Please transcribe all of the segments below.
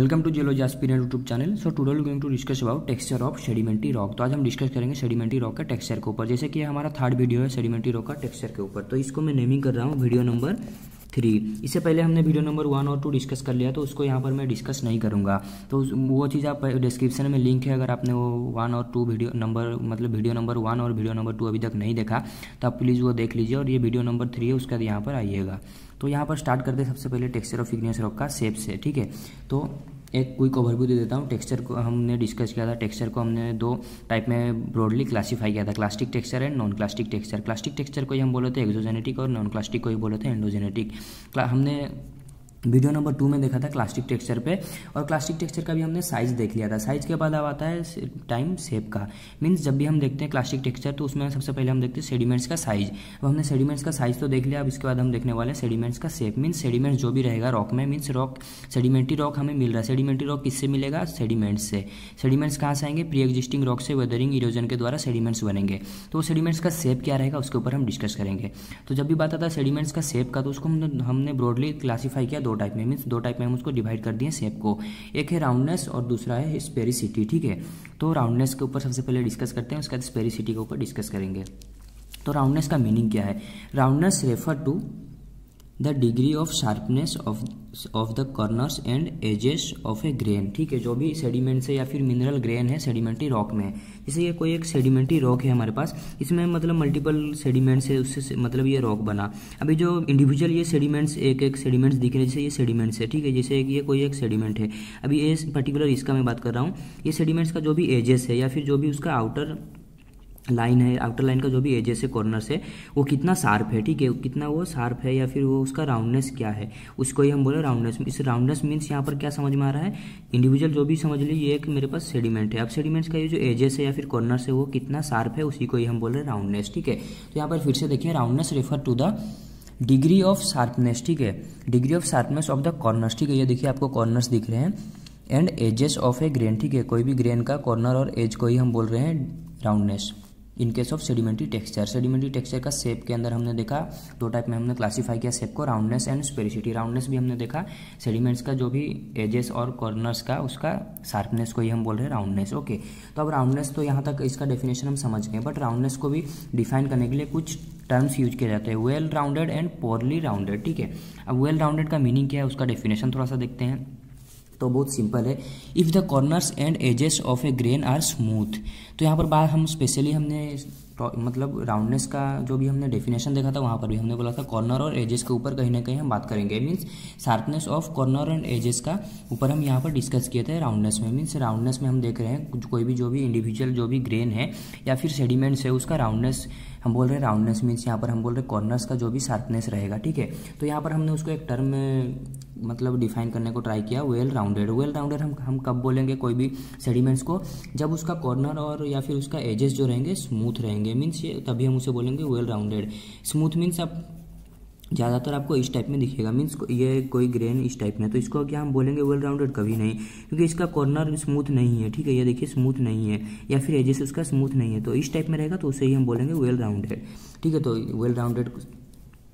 welcome to geology aspirant YouTube channel so today we going to discuss about texture of sedimentary rock तो आज हम discuss करेंगे sedimentary rock का texture के ऊपर जैसे कि हमारा थर्ड वीडियो है सेडिमेंटी रॉक का टेक्सचर के ऊपर तो इसको मैं नेमिंग कर रहा हूँ वीडियो नंबर थ्री इससे पहले हमने वीडियो नंबर वन और टू डिस्कस कर लिया तो उसको यहाँ पर मैं डिस्कस नहीं करूँगा तो वो चीज़ आप डिस्क्रिप्शन में लिंक है अगर आपने वो वन और टू वीडियो नंबर मतलब वीडियो नंबर वन और वीडियो नंबर टू अभी तक नहीं देखा तो आप प्लीज़ वो देख लीजिए और ये वीडियो नंबर थ्री है उसका यहाँ पर आइएगा तो यहाँ पर स्टार्ट करते हैं सबसे पहले टेक्सचर ऑफ इग्नियस रॉक का सेप से ठीक है तो एक क्विक ओवरव्यू दे देता हूँ टेक्सचर को हमने डिस्कस किया था टेक्सचर को हमने दो टाइप में ब्रॉडली क्लासिफाई किया था clastic texture and non clastic texture clastic texture को ही हम बोले थे एक्जोजेनेटिक और नॉन क्लास्टिक को ही बोले थे एंडोजेनेटिक हमने वीडियो नंबर टू में देखा था क्लास्टिक टेक्सचर पे और क्लास्टिक टेक्सचर का भी हमने साइज देख लिया था साइज के बाद अब आता है टाइम सेप का मीन्स जब भी हम देखते हैं क्लास्टिक टेक्सचर तो उसमें सबसे पहले हम देखते हैं सेडिमेंट्स का साइज अब हमने सेडिमेंट्स का साइज तो देख लिया अब इसके बाद हम देखने वाले हैं सेडिमेंट्स का सेप मीन्स सेडिमेंट्स जो भी रहेगा रॉक में मीन्स रॉक सेडिमेंटी रॉक हमें मिल रहा है सेडिमेंटी रॉक किससे मिलेगा सेडिमेंट्स से सेडिमेंट्स कहाँ से आएंगे प्री एग्जिस्टिंग रॉक से वेदरिंग इरोजन के द्वारा सेडिमेंट्स बनेंगे तो सेडिमेंट्स का सेप क्या रहेगा उसके ऊपर हम डिस्कस करेंगे तो जब भी बात आता है सेडिमेंट्स का सेप का तो उसको हमने ब्रॉडली क्लासीफाई किया दो टाइप में मीन्स दो टाइप में हम उसको डिवाइड कर दिए शेप को एक है राउंडनेस और दूसरा है स्पेरिसिटी ठीक है तो राउंडनेस के ऊपर सबसे पहले डिस्कस करते हैं उसके बाद स्पेरिसिटी के ऊपर डिस्कस करेंगे तो राउंडनेस का मीनिंग क्या है roundness refer to the degree of sharpness of of the corners and edges of a grain ठीक है जो भी सेडिमेंट्स है या फिर मिनरल ग्रेन है सेडिमेंटी रॉक में जैसे ये कोई एक सेडिमेंटी रॉक है हमारे पास इसमें मतलब मल्टीपल सेडिमेंट्स है उससे मतलब ये रॉक बना अभी जो इंडिविजुअल ये सेडिमेंट्स एक एक सेडिमेंट्स दिख रहे हैं जैसे ये सेडिमेंट्स है ठीक है जैसे ये कोई एक सेडिमेंट है अभी ये पर्टिकुलर इसका मैं बात कर रहा हूँ ये सेडिमेंट्स का जो भी एजेस है या फिर जो भी उसका आउटर लाइन है आउटर लाइन का जो भी एजेस है कॉर्नर से वो कितना शार्प है ठीक है कितना वो शार्प है या फिर वो उसका राउंडनेस क्या है उसको ही हम बोले राउंडनेस इस राउंडनेस मीन्स यहाँ पर क्या समझ में आ रहा है इंडिविजुअल जो भी समझ लीजिए एक मेरे पास सेडिमेंट है अब सेडिमेंट्स का ये जो एजेस है या फिर कॉर्नर से वो कितना शार्प है उसी को ही हम बोल रहे राउंडनेस ठीक है तो यहाँ पर फिर से देखिए roundness refer to the degree of sharpness ठीक है degree of sharpness of the corners ठीक है ये देखिए आपको कॉर्नर्स दिख रहे हैं and edges of a grain ठीक है कोई भी ग्रेन का कॉर्नर और एज को ही हम बोल रहे हैं roundness in case of sedimentary texture sedimentary texture का सेप के अंदर हमने देखा दो टाइप में हमने क्लासीफाई किया सेप को राउंडनेस एंड स्पेरिसिटी राउंडनेस भी हमने देखा सेडिमेंट्स का जो भी एजेस और कॉर्नर्स का उसका शार्पनेस को ही हम बोल रहे हैं राउंडनेस ओके तो अब राउंडनेस तो यहाँ तक इसका डेफिनेशन हम समझ गए बट राउंडनेस को भी डिफाइन करने के लिए कुछ टर्म्स यूज किए जाते हैं well rounded and poorly rounded ठीक है अब वेल राउंडेड का मीनिंग क्या है उसका डेफिनेशन थोड़ा सा देखते हैं तो बहुत सिंपल है if the corners and edges of a grain are smooth तो यहाँ पर बात हम स्पेशली हमने तो मतलब राउंडनेस का जो भी हमने डेफिनेशन देखा था वहाँ पर भी हमने बोला था कॉर्नर और एजेस के ऊपर कहीं ना कहीं हम बात करेंगे means sharpness of corner and edges का ऊपर हम यहाँ पर डिस्कस किए थे राउंडनेस में मीन्स राउंडनेस में हम देख रहे हैं कोई भी जो भी इंडिविजुअल जो भी ग्रेन है या फिर सेडिमेंट्स है उसका राउंडनेस हम बोल रहे हैं राउंडनेस मीन्स यहाँ पर हम बोल रहे हैं कॉर्नर्स का जो भी शार्पनेस रहेगा ठीक है तो यहाँ पर हमने उसको एक टर्म में मतलब डिफाइन करने को ट्राई किया वेल राउंडेड वेल राउंडेड हम हम कब बोलेंगे कोई भी सेडिमेंट्स को जब उसका कॉर्नर और या फिर उसका एजेस जो रहेंगे स्मूथ रहेंगे मीन्स ये तभी हम उसे बोलेंगे वेल राउंडेड स्मूथ मीन्स आप ज़्यादातर आपको इस टाइप में दिखेगा मीन्स ये कोई ग्रेन इस टाइप में तो इसको क्या हम बोलेंगे वेल राउंडेड कभी नहीं क्योंकि इसका कॉर्नर स्मूथ नहीं है ठीक है ये देखिए स्मूथ नहीं है या फिर एजेस उसका स्मूथ नहीं है तो इस टाइप में रहेगा तो उसे ही हम बोलेंगे वेल राउंडेड ठीक है तो वेल राउंडेड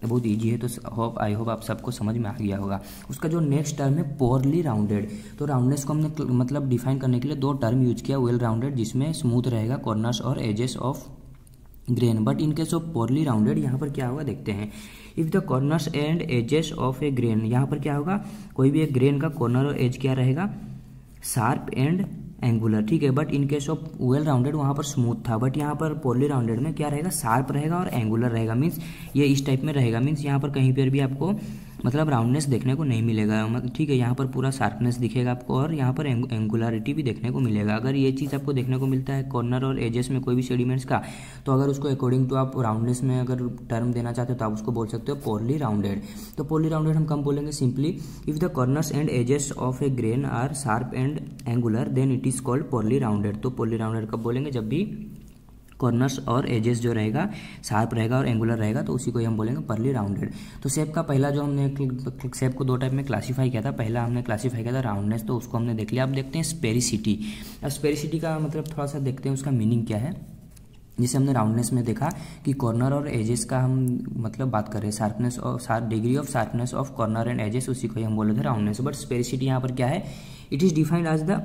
बहुत ईजी है तो होप आई होप आप सबको समझ में आ गया होगा उसका जो नेक्स्ट टर्म है पोअरली राउंडेड तो राउंडनेस को हमने मतलब डिफाइन करने के लिए दो टर्म यूज किया वेल राउंडेड जिसमें स्मूथ रहेगा कॉर्नर्स और edges of grain but in case of poorly rounded यहाँ पर क्या होगा देखते हैं if the corners and edges of a grain यहाँ पर क्या होगा कोई भी एक ग्रेन का कॉर्नर और एज क्या रहेगा शार्प एंड एंगुलर ठीक है but in case of well rounded वहाँ पर स्मूथ था बट यहाँ पर पोरली राउंडेड में क्या रहेगा शार्प रहेगा और एंगुलर रहेगा मीन्स ये इस टाइप में रहेगा मीन्स यहाँ पर कहीं पर भी आपको मतलब राउंडनेस देखने को नहीं मिलेगा ठीक है यहाँ पर पूरा शार्पनेस दिखेगा आपको और यहाँ पर एंगुलरिटी भी देखने को मिलेगा अगर ये चीज़ आपको देखने को मिलता है कॉर्नर और एजेस में कोई भी सेडिमेंट्स का तो अगर उसको अकॉर्डिंग टू आप राउंडनेस में अगर टर्म देना चाहते हो तो आप उसको बोल सकते हो पोरली राउंडेड तो पोरली राउंडेड हम कम बोलेंगे simply if the corners and edges of a grain are sharp and angular then it is called poorly rounded तो पोरली राउंडेड कब बोलेंगे जब भी कॉर्नर्स और एजेस जो रहेगा शार्प रहेगा और एंगुलर रहेगा तो उसी को ही हम बोलेंगे परली राउंडेड तो सेप का पहला जो हमने सेप को दो टाइप में क्लासीफाई किया था पहला हमने क्लासीफाई किया था राउंडनेस तो उसको हमने देख लिया अब देखते हैं स्पेरिसिटी अब स्पेरिसिटी का मतलब थोड़ा सा देखते हैं उसका मीनिंग क्या है जिसे हमने राउंडनेस में देखा कि कॉर्नर और एजेस का हम मतलब बात कर रहे हैं शार्पनेस और degree of sharpness of corner and edges उसी को ही हम बोले थे राउंडनेस बट स्पेरिसिटी यहाँ पर क्या है it is defined as the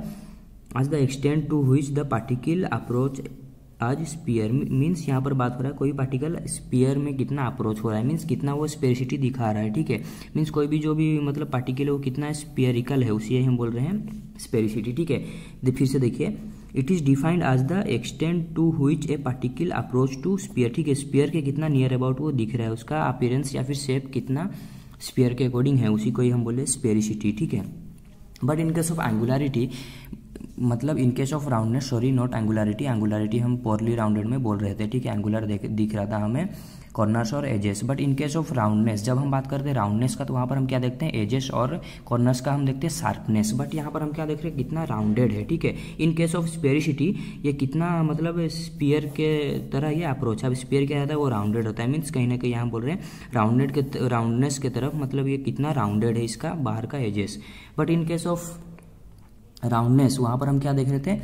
as the extent to which the particle approach as sphere means यहाँ पर बात हो रहा है कोई पार्टिकल स्पीयर में कितना अप्रोच हो रहा है मीन्स कितना वो स्पेसिटी दिखा रहा है ठीक है मीन्स कोई भी जो भी मतलब पार्टिकल है वो कितना स्पेयरिकल है उसी हम बोल रहे हैं स्पेरिसिटी ठीक है फिर से देखिए it is defined as the extent to which a particle approach to sphere ठीक है स्पीयर के कितना नियर अबाउट वो दिख रहा है उसका अपेयरेंस या फिर शेप कितना स्पेयर के अकॉर्डिंग है उसी को ही हम बोले स्पेरिसिटी ठीक है but in case of angularity मतलब in case of roundness sorry not angularity angularity हम पोरली राउंडेड में बोल रहे थे ठीक है एंगुलर दिख रहा था हमें कॉर्नर्स और edges but in case of roundness जब हम बात करते हैं राउंडनेस का तो वहाँ पर हम क्या देखते हैं एजेस और कॉर्नर्स का हम देखते हैं शार्पनेस बट यहाँ पर हम क्या देख रहे हैं कितना राउंडेड है ठीक है इन केस ऑफ स्पेरिसिटी ये कितना मतलब स्पीयर के तरह ये अप्रोच है अब स्पीयर क्या रहता है वो राउंडेड होता है मीन्स कहीं ना कहीं यहाँ बोल रहे हैं राउंडेड के राउंडनेस के तरफ मतलब ये कितना राउंडेड है इसका बाहर का edges but in case of roundness वहाँ पर हम क्या देख रहे थे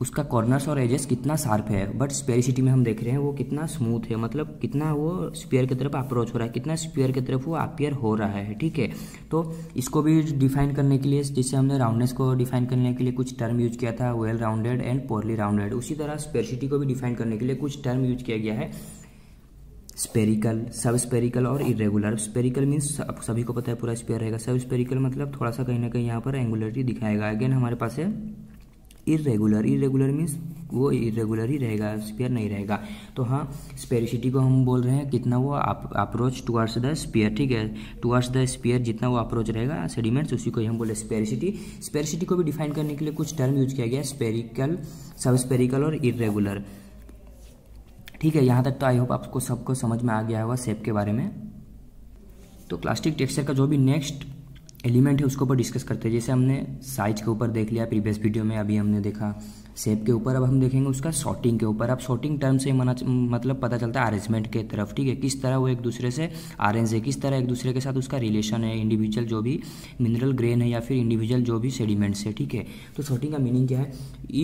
उसका कॉर्नर्स और एजेस कितना शार्प है बट स्पेरिसिटी में हम देख रहे हैं वो कितना स्मूथ है मतलब कितना वो स्पेयर की तरफ अप्रोच हो रहा है कितना स्पेयर की तरफ वो अपियर हो रहा है ठीक है तो इसको भी डिफाइन करने के लिए जिससे हमने राउंडनेस को डिफाइन करने के लिए कुछ टर्म यूज किया था well rounded and poorly rounded उसी तरह स्पेरिसिटी को भी डिफाइन करने के लिए कुछ टर्म यूज किया गया है स्पेरिकल सब स्पेरिकल और इरेगुलर स्पेरिकल मीन्स आप सभी को पता है पूरा स्पेयर रहेगा सब स्पेरिकल मतलब थोड़ा सा कहीं ना कहीं यहाँ पर एंगुलरिटी दिखाएगा अगेन हमारे पास है इरेगुलर इरेगुलर मीन्स वो इरेगुलर ही रहेगा स्पेयर नहीं रहेगा तो हाँ स्पेरिसिटी को हम बोल रहे हैं कितना वो अप्रोच टुअर्ड्स द स्पेयर ठीक है टुअर्ड्स द स्पेयर जितना वो अप्रोच रहेगा सेडिमेंट्स उसी को ही हम बोले स्पेरिसिटी स्पेरिसिटी को भी डिफाइन करने के लिए कुछ टर्म यूज किया गया स्पेरिकल सब स्पेरिकल और इरेगुलर ठीक है यहाँ तक तो आई होप आपको सबको समझ में आ गया होगा सेप के बारे में तो प्लास्टिक टेक्सचर का जो भी नेक्स्ट एलिमेंट है उसके ऊपर डिस्कस करते हैं जैसे हमने साइज के ऊपर देख लिया प्रीवियस वीडियो में अभी हमने देखा सेप के ऊपर अब हम देखेंगे उसका शॉटिंग के ऊपर अब शॉटिंग टर्म से मना मतलब पता चलता है अरेंजमेंट के तरफ ठीक है किस तरह वो एक दूसरे से अरेंज है किस तरह एक दूसरे के साथ उसका रिलेशन है इंडिविजुअल जो भी मिनरल ग्रेन है या फिर इंडिविजुअल जो भी सेडिमेंट्स है ठीक है तो शॉटिंग का मीनिंग क्या है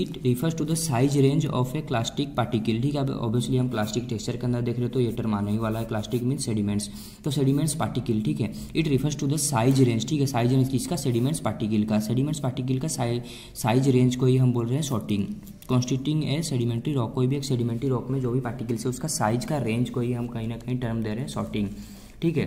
it refers to the size range of a plastic particle ठीक है अब ऑब्वियसली हम प्लास्टिक टेक्स्चर के अंदर देख रहे तो ये टर्म आने ही वाला है प्लास्टिक मीन सेडिमेंट्स तो सेडिमेंट्स पार्टिकल ठीक है it refers to the size range ठीक है साइज रेंज किसका सेडिमेंट्स पार्टिकल का सेडिमेंट्स पार्टिकल का साइज रेंज को ही हम बोल रहे हैं sorting constituting constituting a sedimentary rock कोई भी एक सेडिमेंट्री रॉक में जो भी पार्टिकल्स है उसका साइज का रेंज को ही हम कहीं ना कहीं टर्म दे रहे हैं सॉर्टिंग ठीक है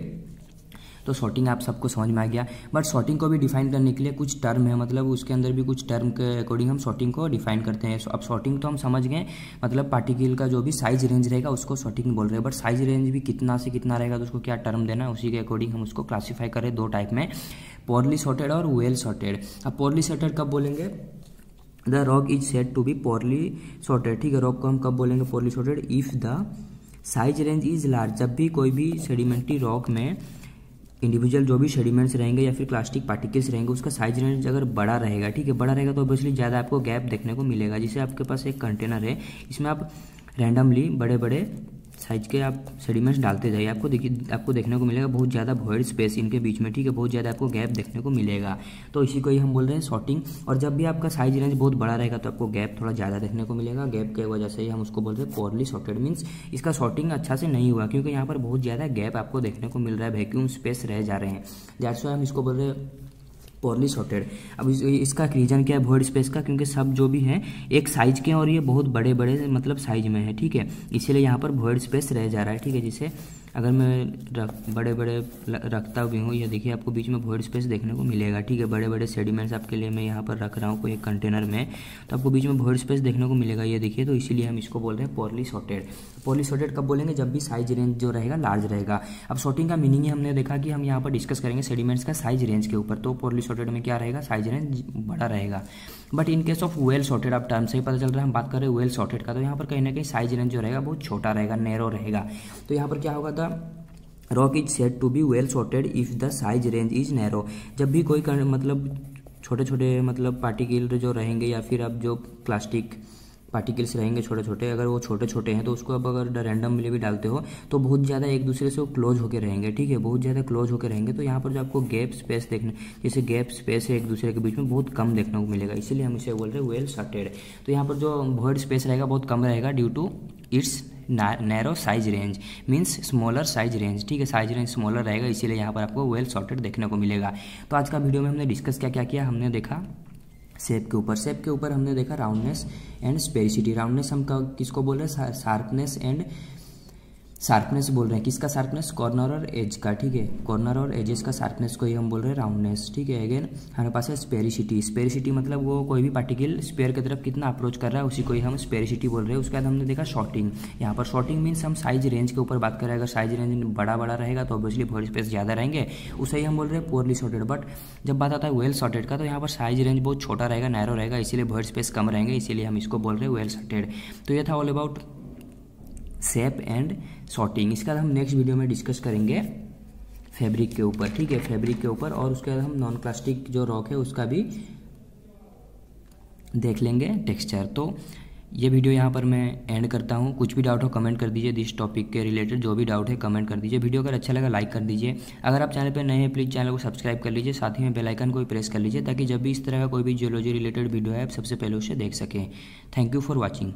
तो सॉर्टिंग आप सबको समझ में आ गया बट सॉर्टिंग को भी डिफाइन करने के लिए कुछ टर्म है मतलब उसके अंदर भी कुछ टर्म के अकॉर्डिंग हम सॉर्टिंग को डिफाइन करते हैं अब सॉर्टिंग तो हम समझ गए मतलब पार्टिकल का जो भी साइज रेंज रहेगा उसको सॉर्टिंग बोल रहे हैं बट साइज रेंज भी कितना से कितना रहेगा तो उसको क्या टर्म देना है उसी के अकॉर्डिंग हम उसको क्लासीफाई करें दो टाइप में पोरली सॉर्टेड और वेल सॉर्टेड अब पोरली सॉर्टेड कब बोलेंगे the rock is said to be poorly sorted ठीक है रॉक को हम कब बोलेंगे poorly sorted if the size range is large जब भी कोई भी सेडिमेंट्री रॉक में इंडिविजुअल जो भी सेडिमेंट्स रहेंगे या फिर प्लास्टिक पार्टिकल्स रहेंगे उसका साइज रेंज अगर बड़ा रहेगा ठीक है बड़ा रहेगा तो ऑब्वियसली ज़्यादा आपको गैप देखने को मिलेगा जैसे आपके पास एक कंटेनर है इसमें आप रैंडमली बड़े बड़े साइज के आप सेडिमेंट्स डालते जाइए आपको देखिए आपको देखने को मिलेगा बहुत ज़्यादा भोइड स्पेस इनके बीच में ठीक है बहुत ज़्यादा आपको गैप देखने को मिलेगा तो इसी को ही हम बोल रहे हैं शॉर्टिंग और जब भी आपका साइज रेंज बहुत बड़ा रहेगा तो आपको गैप थोड़ा ज़्यादा देखने को मिलेगा गैप की वजह से ही हम उसको बोल रहे हैं कॉर्ली शॉर्टेड मीन्स इसका शॉर्टिंग अच्छा से नहीं हुआ क्योंकि यहाँ पर बहुत ज़्यादा गैप आपको देखने को मिल रहा है वैक्यूम स्पेस रह जा रहे हैं जैसे हम इसको बोल रहे हैं पोरली सॉर्टेड अब इस, इसका रीज़न क्या है वर्ड स्पेस का क्योंकि सब जो भी हैं एक साइज के हैं और ये बहुत बड़े बड़े मतलब साइज में है ठीक है इसीलिए यहाँ पर वर्ड स्पेस रह जा रहा है ठीक है जिसे अगर मैं रख बड़े बड़े रखता भी हूँ ये देखिए आपको बीच में वॉइड स्पेस देखने को मिलेगा ठीक है बड़े बड़े सेडिमेंट्स आपके लिए मैं यहाँ पर रख रहा हूँ कोई एक कंटेनर में तो आपको बीच में वॉइड स्पेस देखने को मिलेगा ये देखिए तो इसीलिए हम इसको बोल रहे हैं पॉली सॉर्टेड पॉली सॉर्टेड कब बोलेंगे जब भी साइज रेंज जो रहेगा लार्ज रहेगा अब सॉर्टिंग का मीनिंग ही हमने देखा कि हम यहाँ पर डिस्कस करेंगे सेडिमेंट्स का साइज रेंज के ऊपर तो पॉली सॉर्टेड में क्या रहेगा साइज रेंज बड़ा रहेगा but in case of well sorted आप टर्म से ही पता चल रहा है हम बात कर रहे हैं वेल सॉर्टेड का तो यहाँ पर कहीं ना कहीं साइज रेंज जो रहेगा बहुत छोटा रहेगा नैरो रहेगा तो यहाँ पर क्या होगा था rock is said to be well sorted if the size range is narrow जब भी कोई मतलब छोटे छोटे मतलब पार्टिकल जो रहेंगे या फिर आप जो प्लास्टिक पार्टिकल्स रहेंगे छोटे छोटे अगर वो छोटे छोटे हैं तो उसको अब अगर रैंडमली भी डालते हो तो बहुत ज़्यादा एक दूसरे से वो क्लोज होकर रहेंगे ठीक है बहुत ज़्यादा क्लोज होकर रहेंगे तो यहाँ पर जो आपको गैप स्पेस देखने जैसे गैप स्पेस है एक दूसरे के बीच में बहुत कम देखने को मिलेगा इसीलिए हम इसे बोल रहे हैं वेल सर्टेड तो यहाँ पर जो वर्ड स्पेस रहेगा बहुत कम रहेगा due to its narrow size range means smaller size range ठीक है साइज रेंज स्मॉलर रहेगा इसीलिए यहाँ पर आपको वेल सॉर्टेड देखने को मिलेगा तो आज का वीडियो में हमने डिस्कस क्या क्या किया हमने देखा सेप के ऊपर सेप के ऊपर हमने देखा राउंडनेस एंड स्पेसिटी राउंडनेस हम किसको बोल रहे हैं शार्पनेस एंड शार्पनेस बोल रहे हैं किसका शार्पनेस कॉर्नर और एज का ठीक है कॉर्नर और एजेस का शार्पनेस को ही हम बोल रहे हैं राउंडनेस ठीक है अगेन हमारे पास है स्पेरिसिटी स्पेरिसिटी मतलब वो कोई भी पार्टिकल स्पेयर की तरफ कितना अप्रोच कर रहा है उसी को ही हम स्पेरिसिटी बोल रहे हैं उसके बाद हमने देखा शॉर्टिंग यहाँ पर शॉर्टिंग मीन्स हम साइज रेंज के ऊपर बात करें अगर साइज रेंज बड़ा बड़ा रहेगा तो ऑब्वियसली बॉडी स्पेस ज़्यादा रहेंगे उसे ही हम बोल रहे हैं पोअरली शॉर्टेड बट जब बात आता है वेल शॉर्टेड का तो यहाँ पर साइज रेंज बहुत छोटा रहेगा नैरो रहेगा इसीलिए भर्ड स्पेस कम रहेंगे इसीलिए हम इसको बोल रहे हैं वेल शॉर्टेड तो ये था all about shape and sorting इसके बाद हम नेक्स्ट वीडियो में डिस्कस करेंगे फैब्रिक के ऊपर ठीक है फैब्रिक के ऊपर और उसके बाद हम नॉन प्लास्टिक जो रॉक है उसका भी देख लेंगे टेक्सचर तो ये वीडियो यहाँ पर मैं एंड करता हूँ कुछ भी डाउट हो कमेंट कर दीजिए दिस टॉपिक के रिलेटेड जो भी डाउट है कमेंट कर दीजिए वीडियो अगर अच्छा लगा लाइक कर दीजिए अगर आप चैनल पर नए हैं प्लीज़ चैनल को सब्सक्राइब कर लीजिए साथ ही में बेल आइकन को भी प्रेस कर लीजिए ताकि जब भी इस तरह का कोई भी जियोलॉजी रिलेटेड वीडियो है आप सबसे पहले उसे देख सकें थैंक यू फॉर वॉचिंग